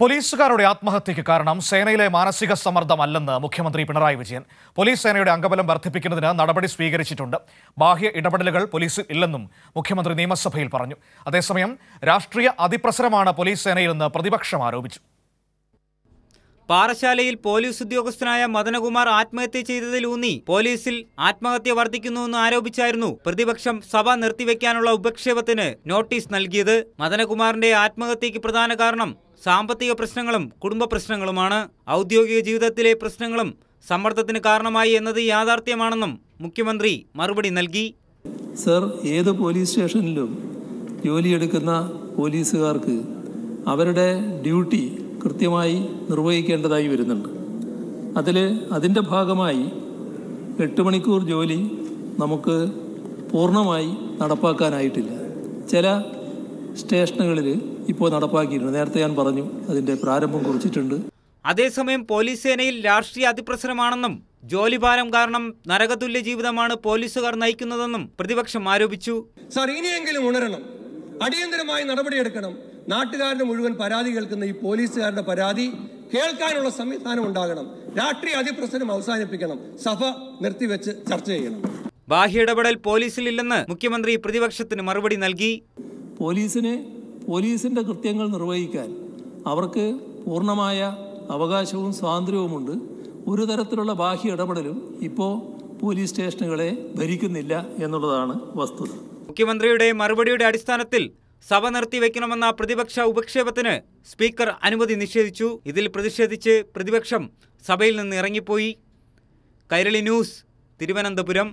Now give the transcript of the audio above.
പോലീസുകാരുടെ ആത്മഹത്യയ്ക്ക് കാരണം സേനയിലെ മാനസിക സമ്മർദ്ദമല്ലെന്ന് മുഖ്യമന്ത്രി പിണറായി വിജയൻ പോലീസ് സേനയുടെ അംഗബലം വർദ്ധിപ്പിക്കുന്നതിന് നടപടി സ്വീകരിച്ചിട്ടുണ്ട് ബാഹ്യ ഇടപെടലുകൾ പോലീസിൽ ഇല്ലെന്നും മുഖ്യമന്ത്രി നിയമസഭയിൽ പറഞ്ഞു അതേസമയം രാഷ്ട്രീയ അതിപ്രസരമാണ് പോലീസ് സേനയിൽ നിന്ന് പ്രതിപക്ഷം ആരോപിച്ചു പാറശാലയിൽ പോലീസ് ഉദ്യോഗസ്ഥനായ മദനകുമാർ ആത്മഹത്യ ചെയ്തതിലൂന്നി പോലീസിൽ ആത്മഹത്യ വർദ്ധിക്കുന്നുവെന്ന് ആരോപിച്ചായിരുന്നു പ്രതിപക്ഷം സഭ നിർത്തിവെക്കാനുള്ള ഉപക്ഷേപത്തിന് നോട്ടീസ് നൽകിയത് മദനകുമാറിന്റെ ആത്മഹത്യയ്ക്ക് പ്രധാന കാരണം സാമ്പത്തിക പ്രശ്നങ്ങളും കുടുംബ പ്രശ്നങ്ങളുമാണ് ഔദ്യോഗിക ജീവിതത്തിലെ പ്രശ്നങ്ങളും സമ്മർദ്ദത്തിന് കാരണമായി എന്നത് യാഥാർത്ഥ്യമാണെന്നും മുഖ്യമന്ത്രി മറുപടി നൽകി സർ ഏത് പോലീസ് സ്റ്റേഷനിലും ജോലിയെടുക്കുന്ന പോലീസുകാർക്ക് അവരുടെ ഡ്യൂട്ടി കൃത്യമായി നിർവഹിക്കേണ്ടതായി വരുന്നുണ്ട് അതിൽ അതിൻ്റെ ഭാഗമായി എട്ട് മണിക്കൂർ ജോലി നമുക്ക് പൂർണ്ണമായി നടപ്പാക്കാനായിട്ടില്ല ചില സ്റ്റേഷനുകളിൽ ഇപ്പോൾ നടപ്പാക്കിയിട്ടുണ്ട് നേരത്തെ ഞാൻ പറഞ്ഞു അതിൻ്റെ പ്രാരംഭം കുറിച്ചിട്ടുണ്ട് അതേസമയം പോലീസ് സേനയിൽ രാഷ്ട്രീയ അതിപ്രസരമാണെന്നും ജോലിഭാരം കാരണം നരകതുല്യ ജീവിതമാണ് പോലീസുകാർ നയിക്കുന്നതെന്നും പ്രതിപക്ഷം ആരോപിച്ചു സാർ ഇനിയെങ്കിലും ഉണരണം അടിയന്തരമായി നടപടിയെടുക്കണം നാട്ടുകാരുടെ മുഴുവൻ പരാതി കേൾക്കുന്ന ഈ പോലീസുകാരുടെ പരാതി കേൾക്കാനുള്ള സംവിധാനം ഉണ്ടാകണം രാഷ്ട്രീയ അതിപ്രസരം അവസാനിപ്പിക്കണം സഭ നിർത്തിവെച്ച് ചർച്ച ചെയ്യണം ബാഹ്യ ഇടപെടൽ പോലീസിലില്ലെന്ന് മുഖ്യമന്ത്രി പ്രതിപക്ഷത്തിന് മറുപടി നൽകി പോലീസിനെ പോലീസിന്റെ കൃത്യങ്ങൾ നിർവഹിക്കാൻ അവർക്ക് പൂർണ്ണമായ അവകാശവും സ്വാതന്ത്ര്യവുമുണ്ട് ഒരു തരത്തിലുള്ള ബാഹ്യ ഇടപെടലും ഇപ്പോൾ പോലീസ് സ്റ്റേഷനുകളെ ഭരിക്കുന്നില്ല എന്നുള്ളതാണ് വസ്തുത മുഖ്യമന്ത്രിയുടെ മറുപടിയുടെ അടിസ്ഥാനത്തിൽ സഭ നിർത്തിവെക്കണമെന്ന പ്രതിപക്ഷ ഉപക്ഷേപത്തിന് സ്പീക്കർ അനുമതി നിഷേധിച്ചു ഇതിൽ പ്രതിഷേധിച്ച് പ്രതിപക്ഷം സഭയിൽ നിന്ന് ഇറങ്ങിപ്പോയി കൈരളി ന്യൂസ് തിരുവനന്തപുരം